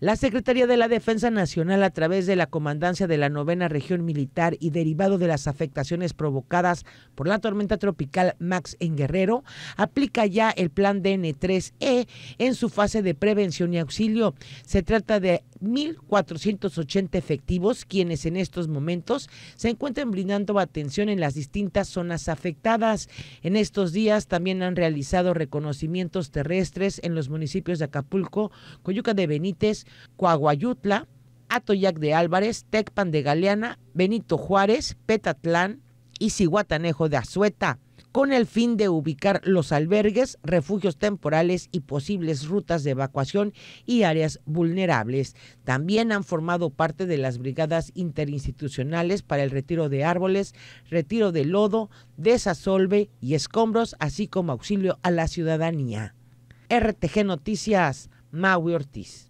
La Secretaría de la Defensa Nacional, a través de la Comandancia de la Novena Región Militar y derivado de las afectaciones provocadas por la tormenta tropical Max en Guerrero, aplica ya el plan DN3E en su fase de prevención y auxilio. Se trata de 1.480 efectivos quienes en estos momentos se encuentran brindando atención en las distintas zonas afectadas. En estos días también han realizado reconocimientos terrestres en los municipios de Acapulco, Coyuca de Benítez, Coahuayutla, Atoyac de Álvarez, Tecpan de Galeana, Benito Juárez, Petatlán y Cihuatanejo de Azueta, con el fin de ubicar los albergues, refugios temporales y posibles rutas de evacuación y áreas vulnerables. También han formado parte de las brigadas interinstitucionales para el retiro de árboles, retiro de lodo, desasolve y escombros, así como auxilio a la ciudadanía. RTG Noticias, Maui Ortiz.